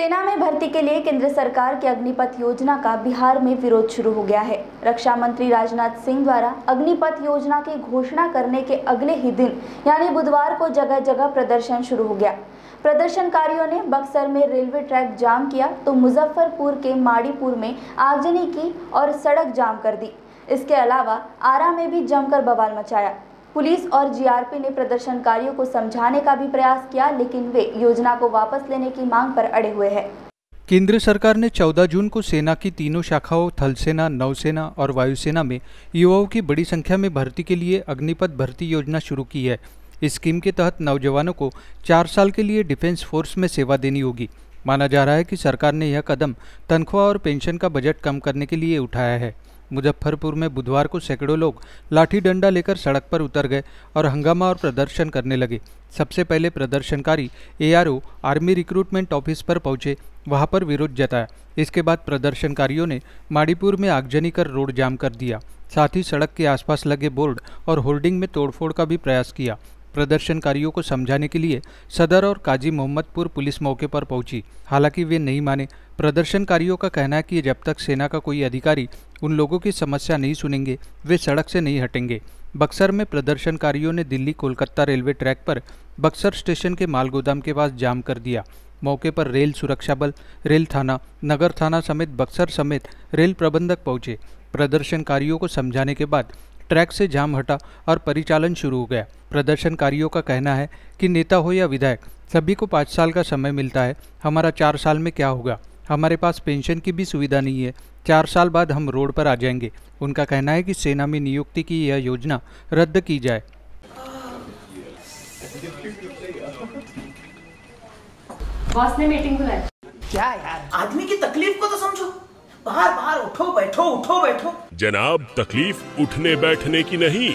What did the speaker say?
सेना में भर्ती के लिए केंद्र सरकार की अग्निपथ योजना का बिहार में विरोध शुरू हो गया है रक्षा मंत्री राजनाथ सिंह द्वारा अग्निपथ योजना की घोषणा करने के अगले ही दिन यानी बुधवार को जगह जगह प्रदर्शन शुरू हो गया प्रदर्शनकारियों ने बक्सर में रेलवे ट्रैक जाम किया तो मुजफ्फरपुर के माड़ीपुर में आगजनी की और सड़क जाम कर दी इसके अलावा आरा में भी जमकर बवाल मचाया पुलिस और जीआरपी ने प्रदर्शनकारियों को समझाने का भी प्रयास किया लेकिन वे योजना को वापस लेने की मांग पर अड़े हुए हैं केंद्र सरकार ने 14 जून को सेना की तीनों शाखाओं थल सेना नौसेना और वायुसेना में युवाओं की बड़ी संख्या में भर्ती के लिए अग्निपथ भर्ती योजना शुरू की है इस स्कीम के तहत नौजवानों को चार साल के लिए डिफेंस फोर्स में सेवा देनी होगी माना जा रहा है कि सरकार ने यह कदम तनख्वाह और पेंशन का बजट कम करने के लिए उठाया है मुजफ्फरपुर में बुधवार को सैकड़ों लोग लाठी डंडा लेकर सड़क पर उतर गए और हंगामा और प्रदर्शन करने लगे सबसे पहले प्रदर्शनकारी एआरओ आर्मी रिक्रूटमेंट ऑफिस पर पहुंचे वहां पर विरोध जताया इसके बाद प्रदर्शनकारियों ने माड़ीपुर में आगजनी कर रोड जाम कर दिया साथ ही सड़क के आसपास लगे बोर्ड और होर्डिंग में तोड़फोड़ का भी प्रयास किया प्रदर्शनकारियों को समझाने के लिए सदर और काजी मोहम्मदपुर पुलिस मौके पर पहुंची हालांकि वे नहीं माने प्रदर्शनकारियों का कहना है कि जब तक सेना का कोई अधिकारी उन लोगों की समस्या नहीं सुनेंगे वे सड़क से नहीं हटेंगे बक्सर में प्रदर्शनकारियों ने दिल्ली कोलकाता रेलवे ट्रैक पर बक्सर स्टेशन के माल गोदाम के पास जाम कर दिया मौके पर रेल सुरक्षा बल रेल थाना नगर थाना समेत बक्सर समेत रेल प्रबंधक पहुंचे प्रदर्शनकारियों को समझाने के बाद ट्रैक से जाम हटा और परिचालन शुरू हो गया प्रदर्शनकारियों का कहना है कि नेता हो या विधायक सभी को पाँच साल का समय मिलता है हमारा चार साल में क्या होगा हमारे पास पेंशन की भी सुविधा नहीं है चार साल बाद हम रोड पर आ जाएंगे उनका कहना है कि सेना में नियुक्ति की यह योजना रद्द की जाए बॉस ने मीटिंग क्या यार आदमी की तकलीफ को तो समझो बाहर बाहर उठो बैठो उठो बैठो जनाब तकलीफ उठने बैठने की नहीं